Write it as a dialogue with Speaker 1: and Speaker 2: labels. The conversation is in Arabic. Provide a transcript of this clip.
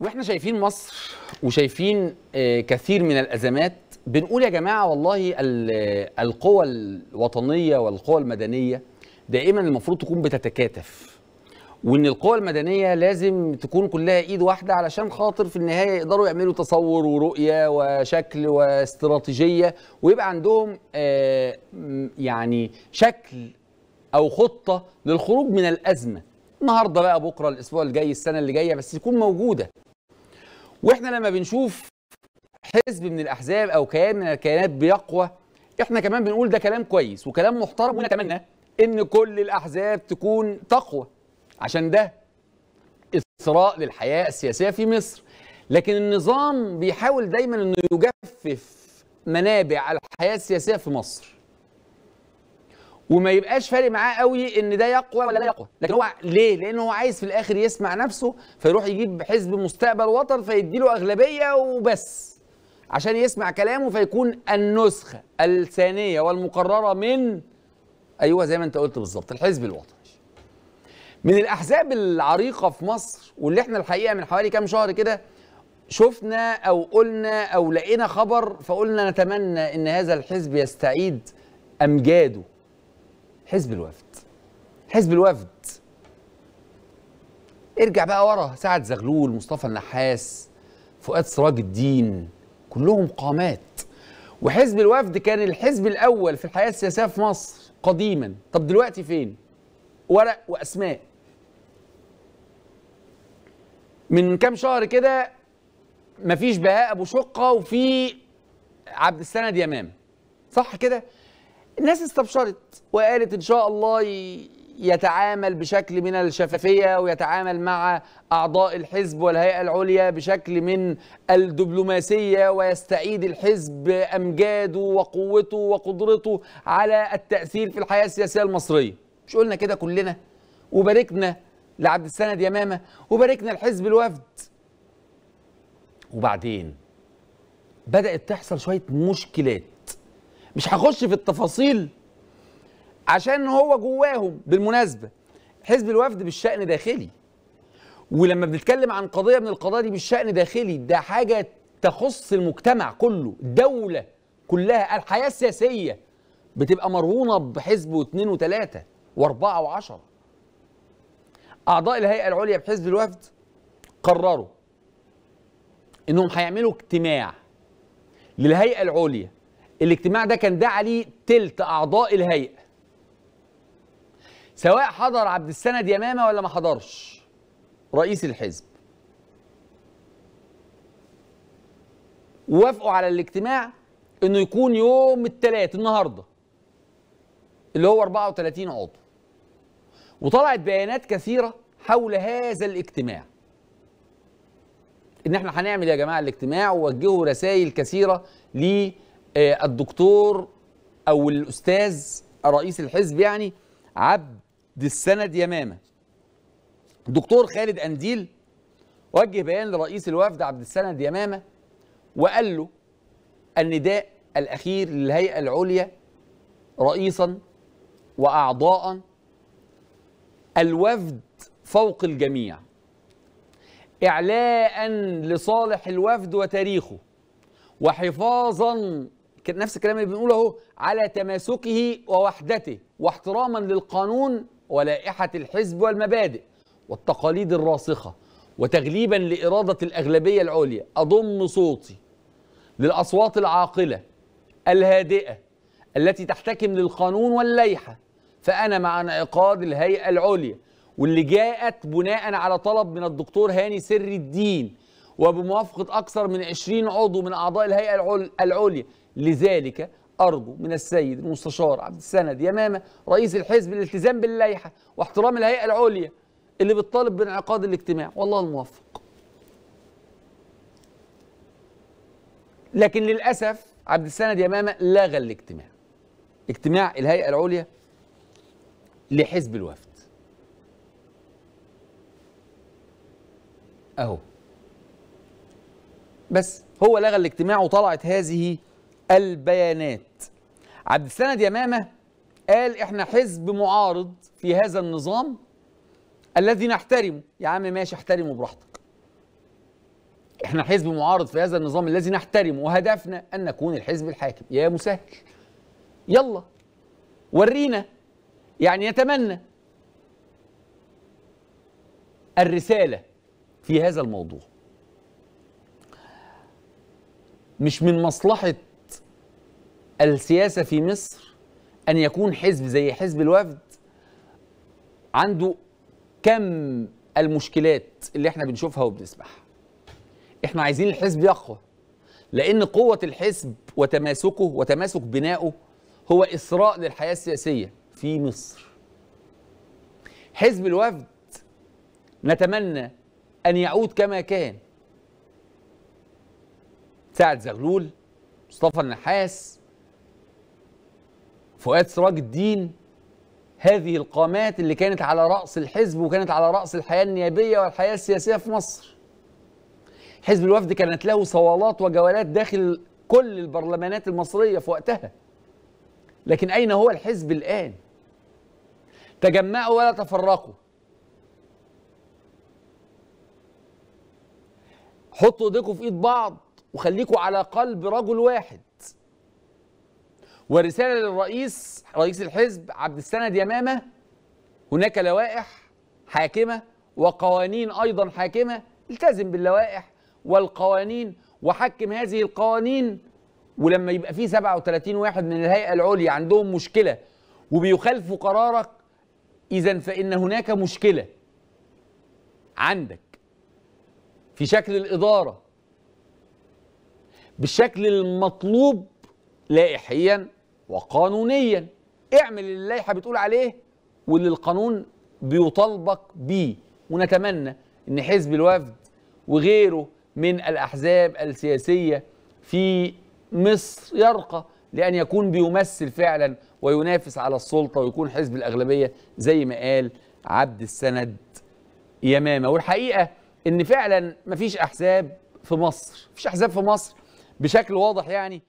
Speaker 1: واحنا شايفين مصر وشايفين آه، كثير من الازمات بنقول يا جماعه والله القوى الوطنيه والقوى المدنيه دائما المفروض تكون بتتكاتف وان القوى المدنيه لازم تكون كلها ايد واحده علشان خاطر في النهايه يقدروا يعملوا تصور ورؤيه وشكل واستراتيجيه ويبقى عندهم آه، يعني شكل او خطه للخروج من الازمه النهارده بقى بكره الاسبوع الجاي السنه اللي جايه بس تكون موجوده واحنا لما بنشوف حزب من الاحزاب او كيان من الكيانات بيقوى احنا كمان بنقول ده كلام كويس وكلام محترم ونتمنى ان كل الاحزاب تكون تقوى عشان ده اثراء للحياه السياسيه في مصر لكن النظام بيحاول دايما انه يجفف منابع الحياه السياسيه في مصر وما يبقاش فارق معاه قوي ان ده يقوى ولا لا يقوى لكن هو ليه لان هو عايز في الاخر يسمع نفسه فيروح يجيب حزب مستقبل وطن فيدي له اغلبيه وبس عشان يسمع كلامه فيكون النسخه الثانيه والمقرره من ايوه زي ما انت قلت بالظبط الحزب الوطني من الاحزاب العريقه في مصر واللي احنا الحقيقه من حوالي كام شهر كده شفنا او قلنا او لقينا خبر فقلنا نتمنى ان هذا الحزب يستعيد امجاده حزب الوفد حزب الوفد ارجع بقى ورا سعد زغلول مصطفى النحاس فؤاد سراج الدين كلهم قامات وحزب الوفد كان الحزب الاول في الحياه السياسيه في مصر قديما طب دلوقتي فين ورق واسماء من كام شهر كده مفيش بهاء ابو شقه وفي عبد السند يمام صح كده الناس استبشرت وقالت ان شاء الله يتعامل بشكل من الشفافية ويتعامل مع أعضاء الحزب والهيئة العليا بشكل من الدبلوماسية ويستعيد الحزب أمجاده وقوته وقدرته على التأثير في الحياة السياسية المصرية مش قلنا كده كلنا وباركنا لعبد السند يمامة وباركنا الحزب الوفد وبعدين بدأت تحصل شوية مشكلات مش هخش في التفاصيل عشان هو جواهم بالمناسبه حزب الوفد بالشأن داخلي ولما بنتكلم عن قضيه من القضايا دي بالشأن داخلي ده حاجه تخص المجتمع كله الدوله كلها الحياه السياسيه بتبقى مرهونه بحزب واثنين وثلاثه واربعه وعشره اعضاء الهيئه العليا بحزب الوفد قرروا انهم هيعملوا اجتماع للهيئه العليا الاجتماع ده كان دعا ليه تلت اعضاء الهيئه سواء حضر عبد السند يمامه ولا ما حضرش رئيس الحزب ووافقوا على الاجتماع انه يكون يوم الثلاث النهارده اللي هو 34 عضو وطلعت بيانات كثيره حول هذا الاجتماع ان احنا هنعمل يا جماعه الاجتماع ووجهوا رسائل كثيره ل آه، الدكتور او الاستاذ رئيس الحزب يعني عبد السند يمامه الدكتور خالد انديل وجه بيان لرئيس الوفد عبد السند يمامه وقال له النداء الاخير للهيئه العليا رئيسا واعضاء الوفد فوق الجميع إعلاء لصالح الوفد وتاريخه وحفاظا نفس الكلام اللي بنقوله اهو على تماسكه ووحدته واحتراما للقانون ولائحة الحزب والمبادئ والتقاليد الراسخة وتغليبا لإرادة الأغلبية العليا أضم صوتي للأصوات العاقلة الهادئة التي تحتكم للقانون واللائحة فأنا مع انعقاد الهيئة العليا واللي جاءت بناء على طلب من الدكتور هاني سر الدين وبموافقة أكثر من 20 عضو من أعضاء الهيئة العليا لذلك أرجو من السيد المستشار عبد السند يمامة رئيس الحزب الالتزام باللائحة واحترام الهيئة العليا اللي بتطالب بانعقاد الاجتماع والله الموفق لكن للأسف عبد السند يمامة لغى الاجتماع اجتماع الهيئة العليا لحزب الوفد أهو بس هو لغى الاجتماع وطلعت هذه البيانات عبد السند يمامة قال احنا حزب معارض في هذا النظام الذي نحترمه يا عم ماشي احترمه براحتك احنا حزب معارض في هذا النظام الذي نحترمه وهدفنا ان نكون الحزب الحاكم يا مسهل يلا ورينا يعني نتمنى الرسالة في هذا الموضوع مش من مصلحة السياسه في مصر ان يكون حزب زي حزب الوفد عنده كم المشكلات اللي احنا بنشوفها وبنسمعها احنا عايزين الحزب يقوى لان قوه الحزب وتماسكه وتماسك بنائه هو اسراء للحياه السياسيه في مصر حزب الوفد نتمنى ان يعود كما كان سعد زغلول مصطفى النحاس فؤاد سراج الدين هذه القامات اللي كانت على رأس الحزب وكانت على رأس الحياة النيابية والحياة السياسية في مصر حزب الوفد كانت له صوالات وجولات داخل كل البرلمانات المصرية في وقتها لكن أين هو الحزب الآن تجمعوا ولا تفرقوا حطوا ايديكم في ايد بعض وخليكم على قلب رجل واحد ورسالة للرئيس رئيس الحزب عبد السند يمامة هناك لوائح حاكمة وقوانين أيضا حاكمة التزم باللوائح والقوانين وحكم هذه القوانين ولما يبقى في 37 واحد من الهيئة العليا عندهم مشكلة وبيخالفوا قرارك إذا فإن هناك مشكلة عندك في شكل الإدارة بالشكل المطلوب لائحيا وقانونيا اعمل اللي اللائحه بتقول عليه واللي القانون بيطالبك بيه ونتمنى ان حزب الوفد وغيره من الاحزاب السياسيه في مصر يرقى لان يكون بيمثل فعلا وينافس على السلطه ويكون حزب الاغلبيه زي ما قال عبد السند يمامه والحقيقه ان فعلا مفيش احزاب في مصر مفيش احزاب في مصر بشكل واضح يعني